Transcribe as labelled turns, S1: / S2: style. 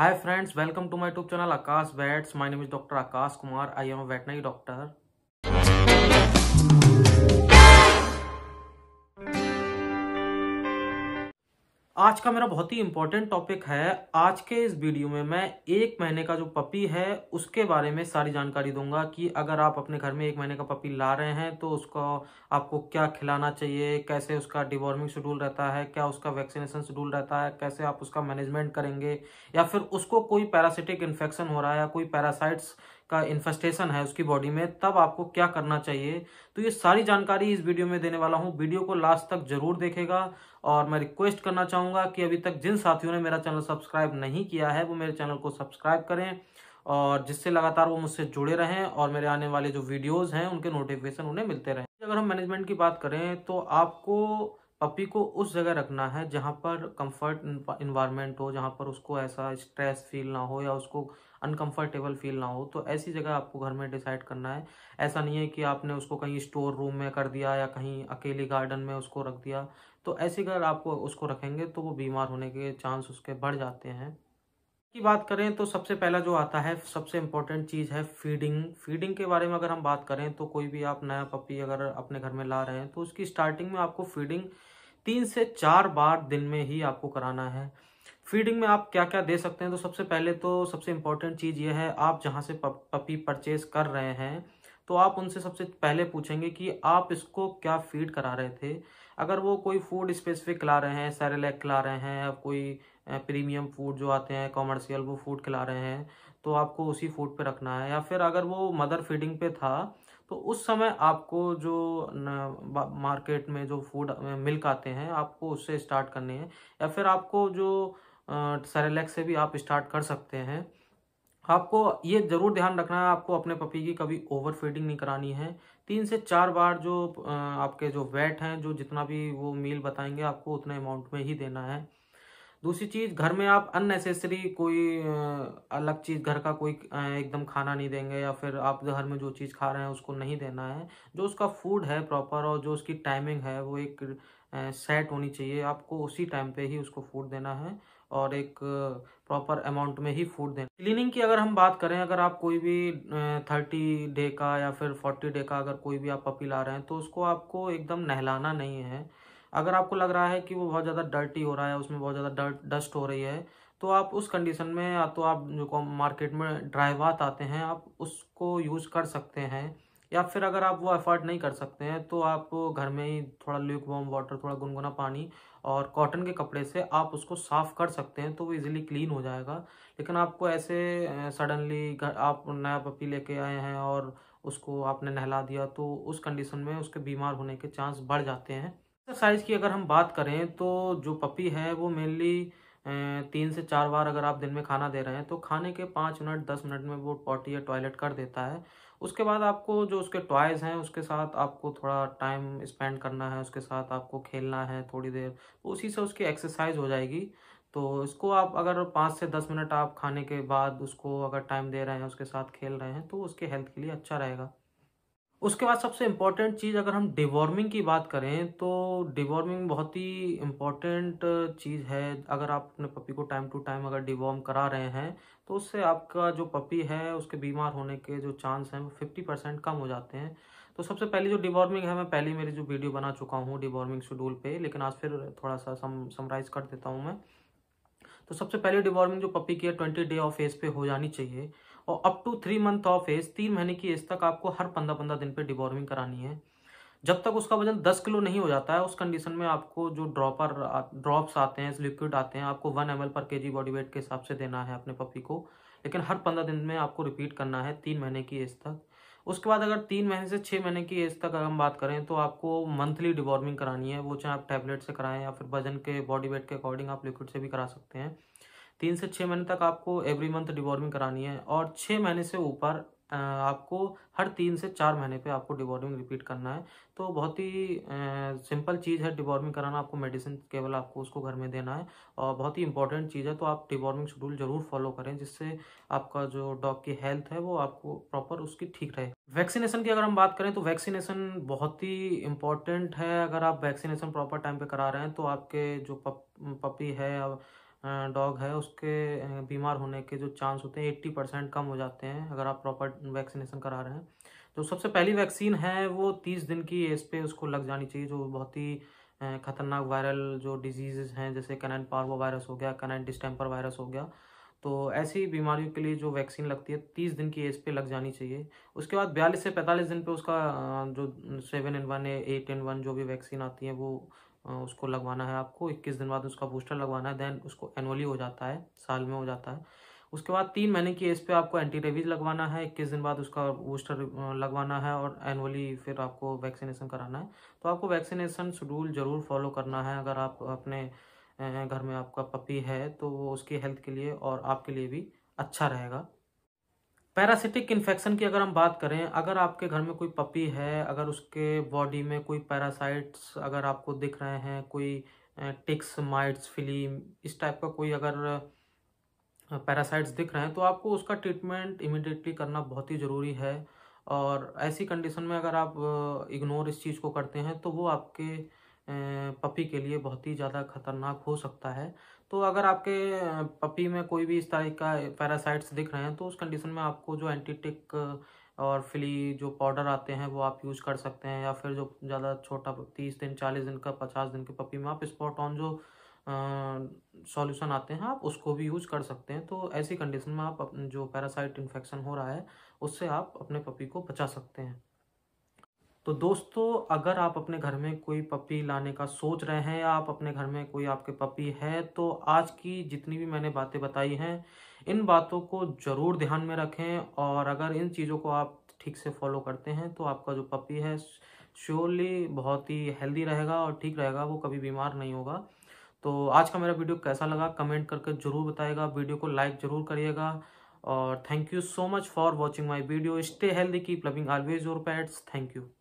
S1: Hi friends, welcome to my YouTube channel Akash Vets. My name is Dr. Akash Kumar. I am a veterinary doctor. आज का मेरा बहुत ही important topic है आज के इस वीडियो में मैं एक महीने का जो पपी है उसके बारे में सारी जानकारी दूंगा कि अगर आप अपने घर में एक महीने का पपी ला रहे हैं तो उसको आपको क्या खिलाना चाहिए कैसे उसका डिवॉर्मिंग शेड्यूल रहता है क्या उसका वैक्सीनेशन शेड्यूल रहता है कैसे आप उसका मैनेजमेंट करेंगे या फिर उसको कोई पैरासिटिक इन्फेक्शन हो रहा है या कोई पैरासाइट्स का इन्फेस्टेशन है उसकी बॉडी में तब आपको क्या करना चाहिए तो ये सारी जानकारी इस वीडियो में देने वाला हूँ वीडियो को लास्ट तक जरूर देखेगा और मैं रिक्वेस्ट करना चाहूँगा कि अभी तक जिन साथियों ने मेरा चैनल सब्सक्राइब नहीं किया है वो मेरे चैनल को सब्सक्राइब करें और जिससे लगातार वो मुझसे जुड़े रहें और मेरे आने वाले जो वीडियोज़ हैं उनके नोटिफिकेशन उन्हें मिलते रहें अगर हम मैनेजमेंट की बात करें तो आपको पपी को उस जगह रखना है जहाँ पर कंफर्ट इन्वायरमेंट हो जहाँ पर उसको ऐसा स्ट्रेस फील ना हो या उसको अनकंफर्टेबल फील ना हो तो ऐसी जगह आपको घर में डिसाइड करना है ऐसा नहीं है कि आपने उसको कहीं स्टोर रूम में कर दिया या कहीं अकेले गार्डन में उसको रख दिया तो ऐसी अगर आपको उसको रखेंगे तो वो बीमार होने के चांस उसके बढ़ जाते हैं की बात करें तो सबसे पहला जो आता है सबसे इम्पोर्टेंट चीज़ है फीडिंग फीडिंग के बारे में अगर हम बात करें तो कोई भी आप नया पपी अगर अपने घर में ला रहे हैं तो उसकी स्टार्टिंग में आपको फीडिंग तीन से चार बार दिन में ही आपको कराना है फीडिंग में आप क्या क्या दे सकते हैं तो सबसे पहले तो सबसे इम्पोर्टेंट चीज़ ये है आप जहाँ से पपी परचेज कर रहे हैं तो आप उनसे सबसे पहले पूछेंगे कि आप इसको क्या फीड करा रहे थे अगर वो कोई फूड स्पेसिफिक खिला रहे हैं सैरेलैक खिला रहे हैं या कोई प्रीमियम फूड जो आते हैं कॉमर्शियल वो फूड खिला रहे हैं तो आपको उसी फूड पे रखना है या फिर अगर वो मदर फीडिंग पे था तो उस समय आपको जो मार्केट में जो फूड मिल्क आते हैं आपको उससे स्टार्ट करनी है या फिर आपको जो सरेलेक्स से भी आप स्टार्ट कर सकते हैं आपको ये ज़रूर ध्यान रखना है आपको अपने पपी की कभी ओवर फीडिंग नहीं करानी है तीन से चार बार जो आपके जो वेट हैं जो जितना भी वो मील बताएंगे आपको उतने अमाउंट में ही देना है दूसरी चीज़ घर में आप अननेसेसरी कोई अलग चीज़ घर का कोई एकदम खाना नहीं देंगे या फिर आप घर में जो चीज़ खा रहे हैं उसको नहीं देना है जो उसका फूड है प्रॉपर और जो उसकी टाइमिंग है वो एक सेट होनी चाहिए आपको उसी टाइम पे ही उसको फूड देना है और एक प्रॉपर अमाउंट में ही फूड देना क्लीनिंग की अगर हम बात करें अगर आप कोई भी थर्टी डे का या फिर फोर्टी डे का अगर कोई भी आप पपी ला रहे हैं तो उसको आपको एकदम नहलाना नहीं है अगर आपको लग रहा है कि वो बहुत ज़्यादा डर्टी हो रहा है उसमें बहुत ज़्यादा डस्ट हो रही है तो आप उस कंडीशन में या तो आप जो मार्केट में ड्राइवात आते हैं आप उसको यूज़ कर सकते हैं या फिर अगर आप वो अफोर्ड नहीं कर सकते हैं तो आप घर में ही थोड़ा ल्यूक वॉम वाटर थोड़ा गुनगुना पानी और कॉटन के कपड़े से आप उसको साफ़ कर सकते हैं तो वो इजीली क्लीन हो जाएगा लेकिन आपको ऐसे सडनली घर आप नया पपी लेके आए हैं और उसको आपने नहला दिया तो उस कंडीशन में उसके बीमार होने के चांस बढ़ जाते हैं एक्सरसाइज की अगर हम बात करें तो जो पपी है वो मेनली तीन से चार बार अगर आप दिन में खाना दे रहे हैं तो खाने के पाँच मिनट दस मिनट में वो पॉटी या टॉयलेट कर देता है उसके बाद आपको जो उसके टॉयज़ हैं उसके साथ आपको थोड़ा टाइम स्पेंड करना है उसके साथ आपको खेलना है थोड़ी देर उसी से उसकी एक्सरसाइज हो जाएगी तो इसको आप अगर पाँच से दस मिनट आप खाने के बाद उसको अगर टाइम दे रहे हैं उसके साथ खेल रहे हैं तो उसके हेल्थ के लिए अच्छा रहेगा उसके बाद सबसे इम्पॉर्टेंट चीज़ अगर हम डिवॉर्मिंग की बात करें तो डिवॉर्मिंग बहुत ही इम्पॉर्टेंट चीज़ है अगर आप अपने पपी को टाइम टू टाइम अगर डिवॉर्म करा रहे हैं तो उससे आपका जो पपी है उसके बीमार होने के जो चांस हैं वो फिफ्टी परसेंट कम हो जाते हैं तो सबसे पहली जो डिवॉर्मिंग है मैं पहली मेरी जो वीडियो बना चुका हूँ डिवॉर्मिंग शेड्यूल पर लेकिन आज फिर थोड़ा सा सम समराइज कर देता हूँ मैं तो सबसे पहले डिवॉर्मिंग जो पपी की है ट्वेंटी डे ऑफ एज पे हो जानी चाहिए और up to three month of age तीन महीने की एज तक आपको हर पंद्रह पंद्रह दिन पे डिबॉर्मिंग करानी है जब तक उसका वजन दस किलो नहीं हो जाता है उस कंडीशन में आपको जो ड्रॉपर ड्रॉप्स आते हैं लिक्विड आते हैं आपको वन एम पर के जी बॉडी वेट के हिसाब से देना है अपने पपी को लेकिन हर पंद्रह दिन में आपको रिपीट करना है तीन महीने की एज तक उसके बाद अगर तीन महीने से छः महीने की एज तक अगर हम बात करें तो आपको मंथली डिवॉर्मिंग करानी है वो चाहे आप टैबलेट से कराएं या फिर वजन के बॉडी वेट के अकॉर्डिंग आप लिक्विड से भी करा सकते हैं तीन से छः महीने तक आपको एवरी मंथ डिवॉर्मिंग करानी है और छः महीने से ऊपर आपको हर तीन से चार महीने पे आपको डिवॉर्मिंग रिपीट करना है तो बहुत ही सिंपल चीज़ है डिवॉर्मिंग कराना आपको मेडिसिन केवल आपको उसको घर में देना है और बहुत ही इंपॉर्टेंट चीज़ है तो आप डिवॉर्मिंग शेड्यूल ज़रूर फॉलो करें जिससे आपका जो डॉग की हेल्थ है वो आपको प्रॉपर उसकी ठीक रहे वैक्सीनेशन की अगर हम बात करें तो वैक्सीनेशन बहुत ही इंपॉर्टेंट है अगर आप वैक्सीनेशन प्रॉपर टाइम पर करा रहे हैं तो आपके जो पप पपी है डॉग है उसके बीमार होने के जो चांस होते हैं एट्टी परसेंट कम हो जाते हैं अगर आप प्रॉपर वैक्सीनेशन करा रहे हैं तो सबसे पहली वैक्सीन है वो तीस दिन की एज पे उसको लग जानी चाहिए जो बहुत ही खतरनाक वायरल जो डिजीज़ हैं जैसे कैनन पार्वो वायरस हो गया कैनन डिस्टेम्पर वायरस हो गया तो ऐसी बीमारियों के लिए जो वैक्सीन लगती है तीस दिन की एज पे लग जानी चाहिए उसके बाद बयालीस से पैंतालीस दिन पे उसका जो seven in one eight in one जो भी वैक्सीन आती है वो उसको लगवाना है आपको इक्कीस दिन बाद उसका बूस्टर लगवाना है देन उसको एनुअली हो जाता है साल में हो जाता है उसके बाद तीन महीने की एज पे आपको एंटी रेबीज लगवाना है इक्कीस दिन बाद उसका बूस्टर लगवाना है और एनुअली फिर आपको वैक्सीनेशन कराना है तो आपको वैक्सीनेशन शेड्यूल ज़रूर फॉलो करना है अगर आप अपने घर में आपका पपी है तो वो उसकी हेल्थ के लिए और आपके लिए भी अच्छा रहेगा पैरासिटिक इन्फेक्शन की अगर हम बात करें अगर आपके घर में कोई पपी है अगर उसके बॉडी में कोई पैरासाइट्स अगर आपको दिख रहे हैं कोई टिक्स माइट्स फिलीम इस टाइप का कोई अगर पैरासाइट्स दिख रहे हैं तो आपको उसका ट्रीटमेंट इमिडिएटली करना बहुत ही ज़रूरी है और ऐसी कंडीशन में अगर आप इग्नोर इस चीज़ को करते हैं तो वो आपके पपी के लिए बहुत ही ज़्यादा खतरनाक हो सकता है तो अगर आपके पपी में कोई भी इस तरह का पैरासाइट्स दिख रहे हैं तो उस कंडीशन में आपको जो एंटीटिक और फिली जो पाउडर आते हैं वो आप यूज़ कर सकते हैं या फिर जो ज़्यादा छोटा तीस दिन चालीस दिन का पचास दिन के पपी में आप स्पॉट ऑन जो सॉल्यूशन आते हैं आप उसको भी यूज कर सकते हैं तो ऐसी कंडीशन में आप जो पैरासाइट इन्फेक्शन हो रहा है उससे आप अपने पपी को बचा सकते हैं तो दोस्तों अगर आप अपने घर में कोई पपी लाने का सोच रहे हैं या आप अपने घर में कोई आपके पपी है तो आज की जितनी भी मैंने बातें बताई हैं इन बातों को ज़रूर ध्यान में रखें और अगर इन चीज़ों को आप ठीक से फॉलो करते हैं तो आपका जो पपी है श्योरली बहुत ही हेल्दी रहेगा और ठीक रहेगा वो कभी बीमार नहीं होगा तो आज का मेरा वीडियो कैसा लगा कमेंट करके ज़रूर बताएगा वीडियो को लाइक ज़रूर करिएगा और thank you so much for watching my video stay healthy keep loving always your pets thank you